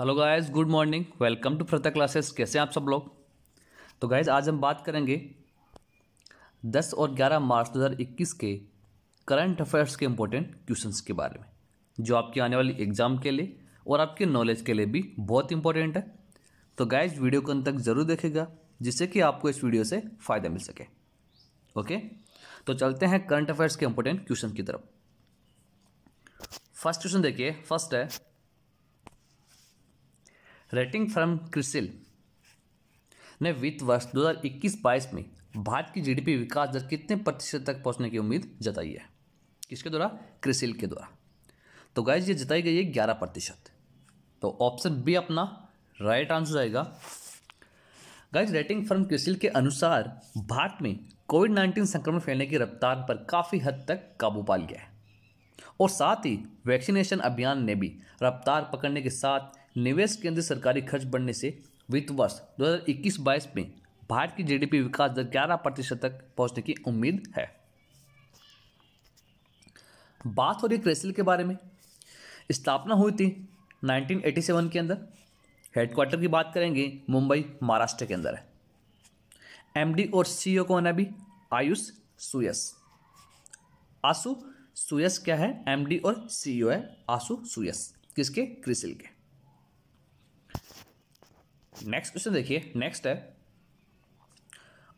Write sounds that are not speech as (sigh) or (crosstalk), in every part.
hello guys good morning welcome to Pratha classes कैसे हैं आप सब लोग तो गाइस आज हम बात करेंगे 10 और 11 मार्च 2021 के करंट अफेयर्स के इम्पोर्टेंट क्वेश्चंस के बारे में जो आपके आने वाली एग्ज़ाम के लिए और आपके नॉलेज के लिए भी बहुत इंपॉर्टेंट है तो गाइस वीडियो को अंत तक ज़रूर देखेगा जिससे कि आपको इस वीडियो से फ़ायदा मिल सके ओके तो चलते हैं करंट अफेयर्स के इम्पोर्टेंट क्वेश्चन की तरफ फर्स्ट क्वेश्चन देखिए फर्स्ट है रेटिंग फ्रॉम क्रिसिल ने वित्त वर्ष 2021-22 में भारत की जीडीपी विकास दर कितने प्रतिशत तक पहुंचने की उम्मीद जताई है किसके द्वारा क्रिसिल के द्वारा तो गाइज ये जताई गई है ग्यारह प्रतिशत तो ऑप्शन बी अपना राइट आंसर आएगा गाइज रेटिंग फर्म क्रिसिल के अनुसार भारत में कोविड नाइन्टीन संक्रमण फैलने की रफ्तार पर काफ़ी हद तक काबू पा लिया है और साथ ही वैक्सीनेशन अभियान ने भी रफ्तार पकड़ने के साथ निवेश केंद्रित सरकारी खर्च बढ़ने से वित्त वर्ष 2021-22 में भारत की जीडीपी विकास दर ग्यारह प्रतिशत तक पहुंचने की उम्मीद है बात हो रही क्रेसिल के बारे में स्थापना हुई थी 1987 के अंदर हेडक्वार्टर की बात करेंगे मुंबई महाराष्ट्र के अंदर है एमडी और सीईओ e कौन है अभी आयुष सुयस आसु सुयस क्या है एमडी और सीईओ e है आसु सुयस किसके क्रिसिल के नेक्स्ट क्वेश्चन देखिए नेक्स्ट है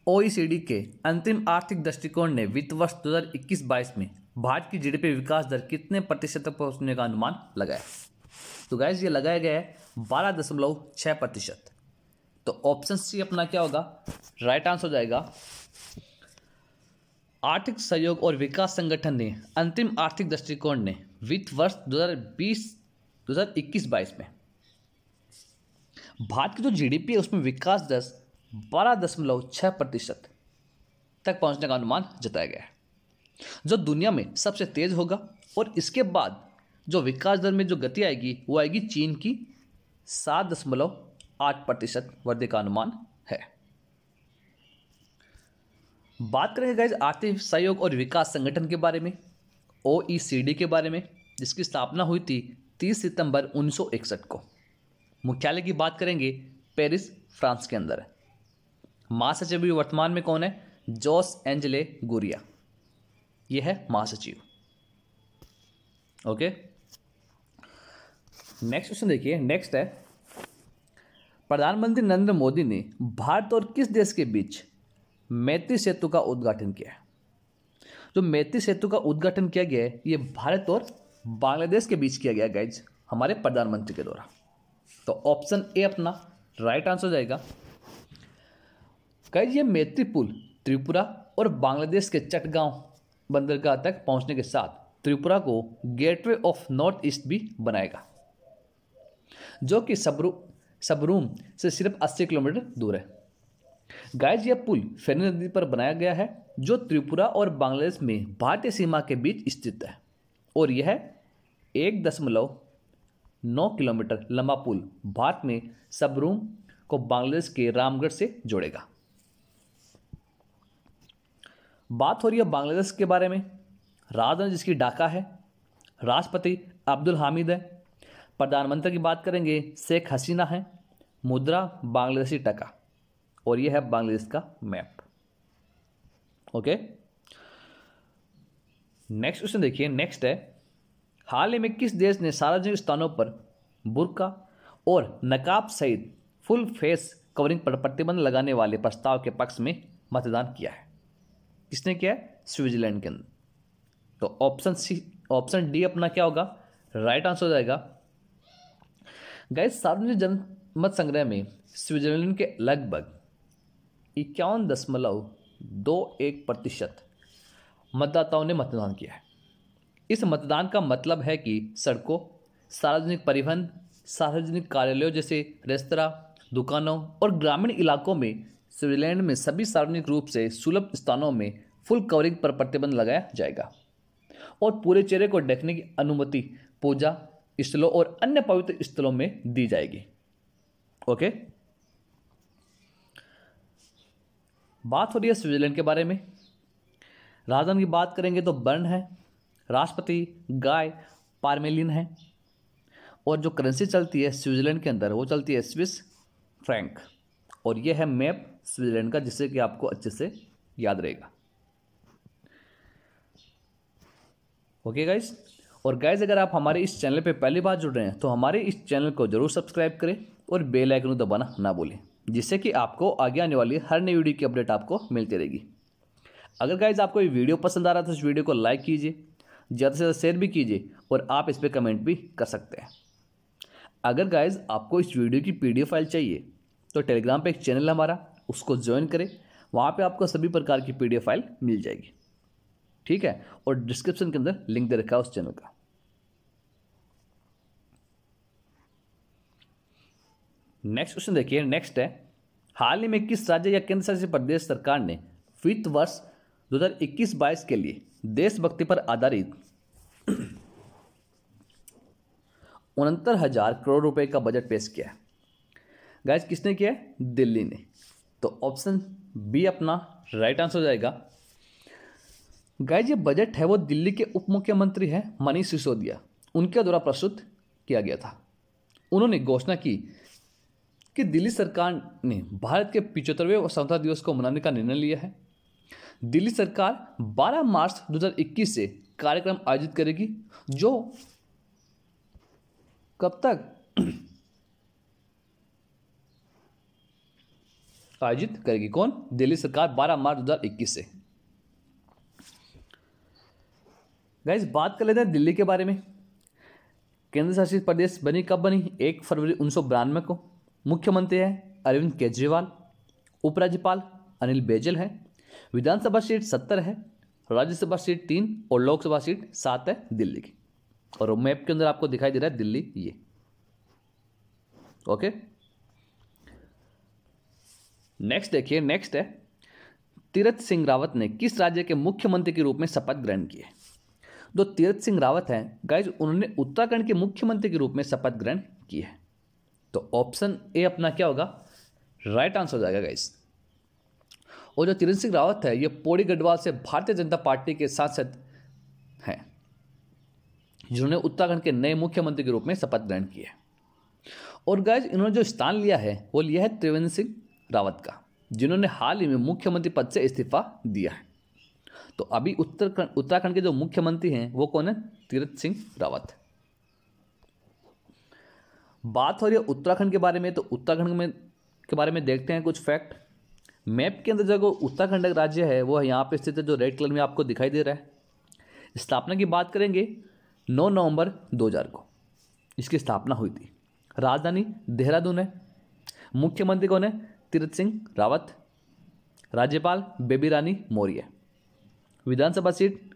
ओईसीडी के अंतिम आर्थिक दृष्टिकोण ने वित्त वर्ष 2021-22 में भारत की जीडीपी विकास दर कितने प्रतिशत तक पहुंचने का अनुमान लगाया तो गैस ये लगाया गया है बारह दशमलव छः प्रतिशत तो ऑप्शन सी अपना क्या होगा राइट आंसर हो जाएगा आर्थिक सहयोग और विकास संगठन ने अंतिम आर्थिक दृष्टिकोण ने वित्त वर्ष 2020 2021-22 में भारत की जो जीडीपी है उसमें विकास दर बारह दशमलव छः प्रतिशत तक पहुंचने का अनुमान जताया गया है जो दुनिया में सबसे तेज़ होगा और इसके बाद जो विकास दर में जो गति आएगी वो आएगी चीन की सात दशमलव आठ प्रतिशत वृद्धि का अनुमान है बात करेंगे गाइज आर्थिक सहयोग और विकास संगठन के बारे में ओ e के बारे में जिसकी स्थापना हुई थी 30 सितंबर 1961 को मुख्यालय की बात करेंगे पेरिस फ्रांस के अंदर महासचिव भी वर्तमान में कौन है जॉस एंजले गुरिया यह है महासचिव ओके नेक्स्ट क्वेश्चन देखिए नेक्स्ट है प्रधानमंत्री नरेंद्र मोदी ने भारत और किस देश के बीच मैत्री सेतु का उद्घाटन किया है जो मैत्री सेतु का उद्घाटन किया गया है यह भारत और बांग्लादेश के बीच किया गया गाइज हमारे प्रधानमंत्री के द्वारा तो ऑप्शन ए अपना राइट आंसर हो जाएगा कई ये मैत्री पुल त्रिपुरा और बांग्लादेश के चटगांव बंदरगाह तक पहुंचने के साथ त्रिपुरा को गेटवे ऑफ नॉर्थ ईस्ट भी बनाएगा जो कि सबरू सबरूम से सिर्फ 80 किलोमीटर दूर है गायज यह पुल फेनी नदी पर बनाया गया है जो त्रिपुरा और बांग्लादेश में भारतीय सीमा के बीच स्थित है और यह एक दशमलव 9 किलोमीटर लंबा पुल भारत में सबरूम को बांग्लादेश के रामगढ़ से जोड़ेगा बात हो रही है बांग्लादेश के बारे में राजधानी जिसकी ढाका है राष्ट्रपति अब्दुल हामिद है प्रधानमंत्री की बात करेंगे शेख हसीना है मुद्रा बांग्लादेशी टका और यह है बांग्लादेश का मैप ओके नेक्स्ट क्वेश्चन देखिए नेक्स्ट है हाल ही में किस देश ने सार्वजनिक स्थानों पर बुरका और नकाब सहित फुल फेस कवरिंग पर प्रतिबंध लगाने वाले प्रस्ताव के पक्ष में मतदान किया है किसने किया है स्विट्जरलैंड के अंदर तो ऑप्शन सी ऑप्शन डी अपना क्या होगा राइट आंसर हो जाएगा गए सार्वजनिक जनमत संग्रह में स्विट्जरलैंड के लगभग इक्यावन दशमलव दो एक प्रतिशत मतदाताओं ने मतदान किया है इस मतदान का मतलब है कि सड़कों सार्वजनिक परिवहन सार्वजनिक कार्यालयों जैसे रेस्तरा दुकानों और ग्रामीण इलाकों में स्विट्जरलैंड में सभी सार्वजनिक रूप से सुलभ स्थानों में फुल कवरिंग पर प्रतिबंध लगाया जाएगा और पूरे चेहरे को ढकने की अनुमति पूजा स्थलों और अन्य पवित्र स्थलों में दी जाएगी ओके बात हो रही है स्विट्जरलैंड के बारे में राजधानी की बात करेंगे तो बर्न है राष्ट्रपति गाय पार्मेलिन है और जो करेंसी चलती है स्विट्ज़रलैंड के अंदर वो चलती है स्विस फ्रैंक और ये है मैप स्विट्ज़रलैंड का जिससे कि आपको अच्छे से याद रहेगा ओके गाइज और गाइज अगर आप हमारे इस चैनल पे पहली बार जुड़ रहे हैं तो हमारे इस चैनल को जरूर सब्सक्राइब करें और बेल आइकन दबाना ना भूलें जिससे कि आपको आगे आने वाली हर नई वीडियो की अपडेट आपको मिलती रहेगी अगर गाइज आपको ये वीडियो पसंद आ रहा है तो इस वीडियो को लाइक कीजिए ज़्यादा से ज़्यादा शेयर भी कीजिए और आप इस पर कमेंट भी कर सकते हैं अगर गाइज आपको इस वीडियो की पी फाइल चाहिए तो टेलीग्राम पर एक चैनल हमारा उसको ज्वाइन करें वहाँ पर आपको सभी प्रकार की पी फाइल मिल जाएगी ठीक है और डिस्क्रिप्शन के अंदर लिंक दे रखा है उस चैनल का नेक्स्ट क्वेश्चन देखिए नेक्स्ट है हाल ही में किस राज्य या केंद्र शासित प्रदेश सरकार ने वित्त वर्ष दो इक्कीस बाईस के लिए देशभक्ति पर आधारित उनहत्तर हज़ार करोड़ रुपए का बजट पेश किया है किसने किया है दिल्ली ने तो ऑप्शन बी अपना राइट आंसर हो जाएगा गैज ये बजट है वो दिल्ली के उप मुख्यमंत्री हैं मनीष सिसोदिया उनके द्वारा प्रस्तुत किया गया था उन्होंने घोषणा की कि दिल्ली सरकार ने भारत के पिचहत्तरवें स्वतंत्रता दिवस को मनाने का निर्णय लिया है दिल्ली सरकार 12 मार्च 2021 से कार्यक्रम आयोजित करेगी जो कब तक (clears throat) आयोजित करेगी कौन दिल्ली सरकार 12 मार्च 2021 से गाइस बात कर लेते हैं दिल्ली के बारे में केंद्र शासित प्रदेश बनी कब बनी एक फरवरी उन्नीस सौ को मुख्यमंत्री है अरविंद केजरीवाल उपराज्यपाल अनिल बैजल हैं विधानसभा सीट सत्तर है राज्यसभा सीट तीन और लोकसभा सीट सात है दिल्ली की और मैप के अंदर आपको दिखाई दे रहा है दिल्ली ये ओके नेक्स्ट देखिए नेक्स्ट है तीरथ सिंह रावत ने किस राज्य के मुख्यमंत्री के रूप में शपथ ग्रहण की है जो तो तीरथ सिंह रावत हैं गाइज उन्होंने उत्तराखंड के मुख्यमंत्री के रूप में शपथ ग्रहण की है तो ऑप्शन ए अपना क्या होगा राइट आंसर हो जाएगा गाइज और जो त्रिवेंद्र सिंह रावत है ये पौड़ी गढ़वाल से भारतीय जनता पार्टी के सांसद हैं जिन्होंने उत्तराखंड के नए मुख्यमंत्री के रूप में शपथ ग्रहण की है और गैज इन्होंने जो स्थान लिया है वो लिया है त्रिवेंद्र सिंह रावत का जिन्होंने हाल ही में मुख्यमंत्री पद से इस्तीफा दिया है तो अभी उत्तराखंड उत्तराखंड के जो मुख्यमंत्री हैं वो कौन है तीरथ सिंह रावत बात हो रही है उत्तराखंड के बारे में तो उत्तराखंड में के बारे में देखते हैं कुछ फैक्ट मैप के अंदर जो उत्तराखंड का राज्य है वो यहाँ पे स्थित है जो रेड कलर में आपको दिखाई दे रहा है स्थापना की बात करेंगे 9 नवंबर 2000 को इसकी स्थापना हुई थी राजधानी देहरादून है मुख्यमंत्री कौन है तीरथ सिंह रावत राज्यपाल बेबी रानी मौर्य विधानसभा सीट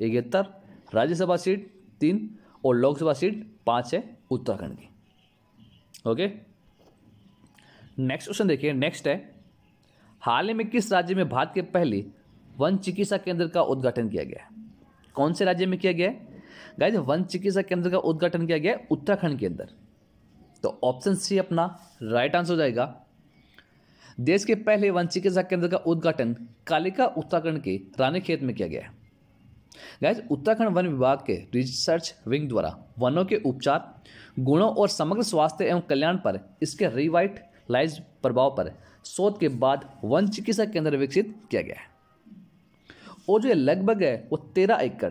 इकहत्तर राज्यसभा सीट तीन और लोकसभा सीट पाँच है उत्तराखंड की ओके नेक्स्ट क्वेश्चन देखिए नेक्स्ट है हाल ही में किस राज्य में भारत के पहले वन चिकित्सा केंद्र का उद्घाटन किया गया है कौन से राज्य में किया गया है गाइज वन चिकित्सा केंद्र का उद्घाटन किया गया उत्तराखंड के अंदर तो ऑप्शन सी अपना राइट आंसर हो जाएगा देश के पहले वन चिकित्सा केंद्र का उद्घाटन कालिका उत्तराखंड के रानीखेत में किया गया है उत्तराखंड वन विभाग के रिसर्च विंग द्वारा वनों के उपचार गुणों और समग्र स्वास्थ्य एवं कल्याण पर इसके रिवाइट लाइज प्रभाव पर शोध के बाद वन चिकित्सा केंद्र विकसित किया गया है और जो लगभग है वो तेरह एकड़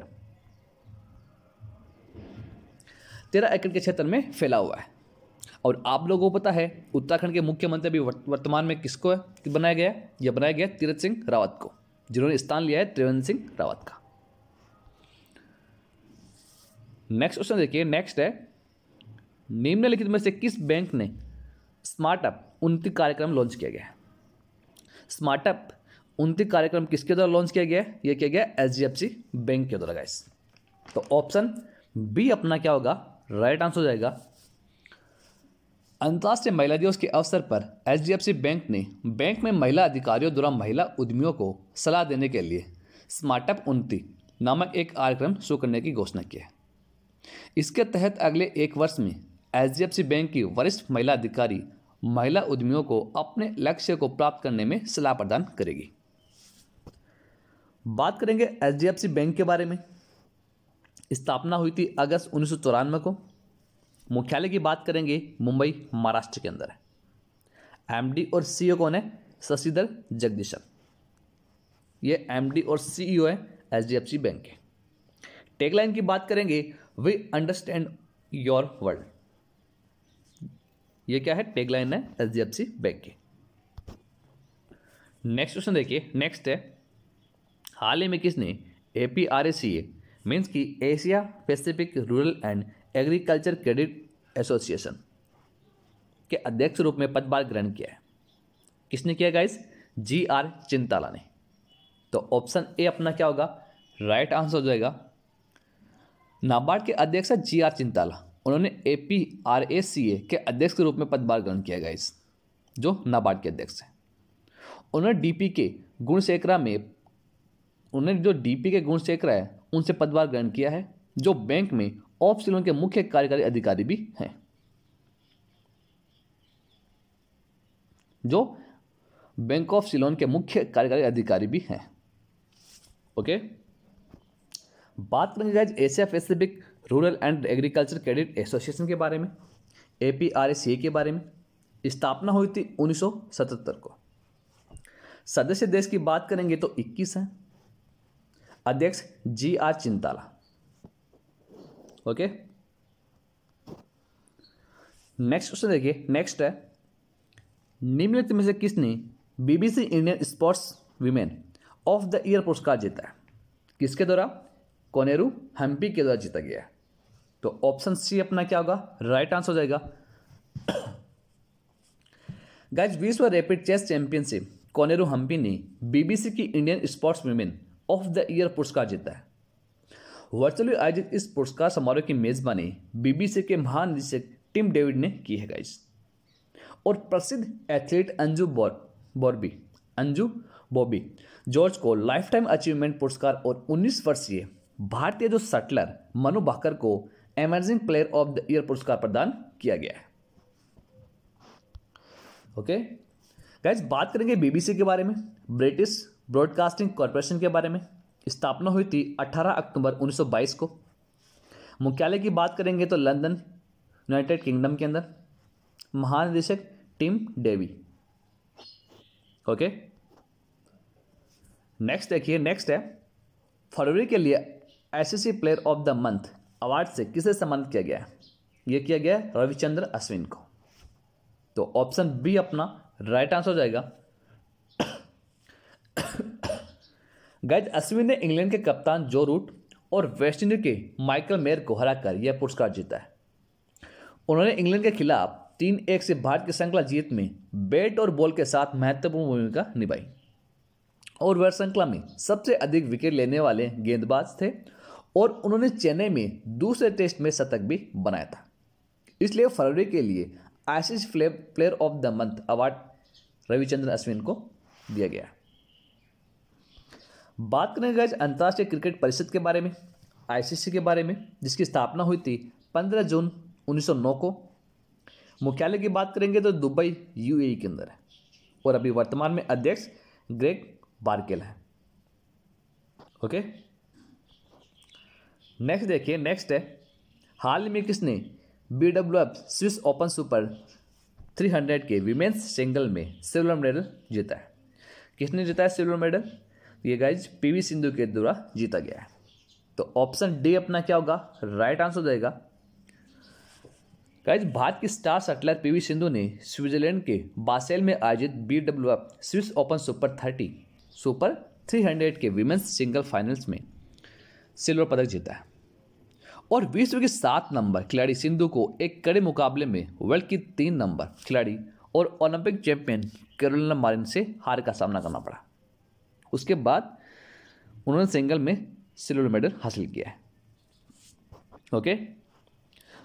तेरह एकड़ के क्षेत्र में फैला हुआ है और आप लोगों को पता है उत्तराखंड के मुख्यमंत्री भी वर्तमान में किसको है बनाया गया यह बनाया गया तीरथ सिंह रावत को जिन्होंने स्थान लिया है त्रिवेंद्र सिंह रावत का नेक्स्ट क्वेश्चन देखिए नेक्स्ट है निम्नलिखित में से किस बैंक ने स्मार्टअप उनती कार्यक्रम लॉन्च किया गया है स्मार्टअप उनती कार्यक्रम किसके द्वारा लॉन्च किया गया है यह किया गया H D F C bank के द्वारा गाइस तो ऑप्शन बी अपना क्या होगा राइट आंसर हो जाएगा अंतर्राष्ट्रीय महिला दिवस के अवसर पर H D F C bank ने बैंक में महिला अधिकारियों द्वारा महिला उद्यमियों को सलाह देने के लिए स्मार्टअप उन्नति नामक एक कार्यक्रम शुरू करने की घोषणा की है इसके तहत अगले एक वर्ष में एच बैंक की वरिष्ठ महिला अधिकारी महिला उद्यमियों को अपने लक्ष्य को प्राप्त करने में सलाह प्रदान करेगी बात करेंगे एच बैंक के बारे में स्थापना हुई थी अगस्त उन्नीस को मुख्यालय की बात करेंगे मुंबई महाराष्ट्र के अंदर एमडी और सीईओ e कौन है शशिधर जगदीशन ये एमडी और सीईओ है एच बैंक के टेकलाइन की बात करेंगे वी अंडरस्टैंड योर वर्ल्ड ये क्या है टेगलाइन है H D F C bank की नेक्स्ट क्वेश्चन देखिए नेक्स्ट है हाल ही में किसने A P R A C A means की Asia Pacific rural and agriculture credit association के अध्यक्ष रूप में पदभार ग्रहण किया है किसने किया गाइस जी आर चिंताला ने तो ऑप्शन ए अपना क्या होगा राइट आंसर हो जाएगा नाबार्ड के अध्यक्ष है जी आर चिंताला उन्होंने ए पी आर ए सी ए के अध्यक्ष के रूप में पदभार ग्रहण किया गया इस जो नाबार्ड के अध्यक्ष हैं उन्होंने डी पी के गुणशेखरा में उन्होंने जो डी पी के गुणशेखरा है उनसे पदभार ग्रहण किया है जो बैंक में ऑफ सिलोन के मुख्य कार्यकारी अधिकारी भी हैं जो बैंक ऑफ सिलोन के मुख्य कार्यकारी अधिकारी भी हैं ओके बात करेंगे Asia Pacific rural and agriculture credit association के बारे में ए के बारे में स्थापना हुई थी 1977 को सदस्य देश की बात करेंगे तो 21 हैं अध्यक्ष G R Chintala okay next question देखिए नेक्स्ट है निम्नलिखित में से किसने BBC Indian sports women of the year पुरस्कार जीता है किसके द्वारा कोनेरू हम्पी के द्वारा जीता गया है तो ऑप्शन सी अपना क्या होगा राइट आंसर हो जाएगा गाइज विश्व rapid chess championship Koneru Humpy ने बीबीसी की Indian sports women of the year पुरस्कार जीता है वर्चुअली आयोजित इस पुरस्कार समारोह की मेजबानी बीबीसी के महानिदेशक टिम डेविड ने की है गाइज और प्रसिद्ध एथलीट अंजू बॉर बॉर्बी अंजू बॉबी जॉर्ज को लाइफ टाइम अचीवमेंट पुरस्कार और 19 वर्षीय भारतीय जो सटलर मनु भाकर को emerging player of the year पुरस्कार प्रदान किया गया है ओके गैज बात करेंगे बीबीसी के बारे में ब्रिटिश ब्रॉडकास्टिंग कॉरपोरेशन के बारे में स्थापना हुई थी 18 अक्टूबर 1922 को मुख्यालय की बात करेंगे तो लंदन यूनाइटेड किंगडम के अंदर महानिदेशक टिम डेवी ओके नेक्स्ट देखिए नेक्स्ट है फरवरी के लिए SSC player of the month award से किसे सम्मानित किया गया है यह किया गया रविचंद्र अश्विन को तो ऑप्शन बी अपना राइट आंसर हो जाएगा गैज अश्विन ने इंग्लैंड के कप्तान जो रूट और वेस्टइंडीज के माइकल मेयर को हराकर यह पुरस्कार जीता है उन्होंने इंग्लैंड के खिलाफ तीन एक से भारत की श्रृंखला जीत में बैट और बॉल के साथ महत्वपूर्ण भूमिका निभाई और वह श्रृंखला में सबसे अधिक विकेट लेने वाले गेंदबाज थे और उन्होंने चेन्नई में दूसरे टेस्ट में शतक भी बनाया था इसलिए फरवरी के लिए आशीष player of the month award Ravichandran Ashwin को दिया गया बात करें गए अंतर्राष्ट्रीय क्रिकेट परिषद के बारे में आईसीसी के बारे में जिसकी स्थापना हुई थी 15 जून 1909 को मुख्यालय की बात करेंगे तो दुबई यूएई के अंदर है और अभी वर्तमान में अध्यक्ष ग्रेग बार्केल है ओके नेक्स्ट देखिए नेक्स्ट है हाल ही में किसने B W F Swiss open super 300 के विमेंस सिंगल में सिल्वर मेडल जीता है किसने जीता है सिल्वर मेडल ये गाइज पीवी सिंधु के द्वारा जीता गया है तो ऑप्शन डी अपना क्या होगा राइट आंसर देगा गाइज भारत की स्टार सटलर पीवी सिंधु ने स्विट्जरलैंड के बासेल में आयोजित B W F Swiss open super thirty super three hundred के विमेंस सिंगल फाइनल्स में सिल्वर पदक जीता है और विश्व के सात नंबर खिलाड़ी सिंधु को एक कड़े मुकाबले में वर्ल्ड की तीन नंबर खिलाड़ी और ओलंपिक चैंपियन केरोलिना मारिन से हार का सामना करना पड़ा उसके बाद उन्होंने सिंगल में सिल्वर मेडल हासिल किया है ओके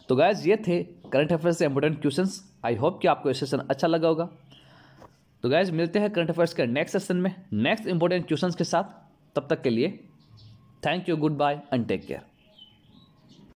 तो गायज ये थे करंट अफेयर्स से इंपॉर्टेंट क्वेश्चंस आई होप कि आपको ये सेशन अच्छा लगा होगा तो गायज मिलते हैं करंट अफेयर्स के नेक्स्ट सेशन में नेक्स्ट इंपॉर्टेंट क्वेश्चन के साथ तब तक के लिए thank you goodbye and take care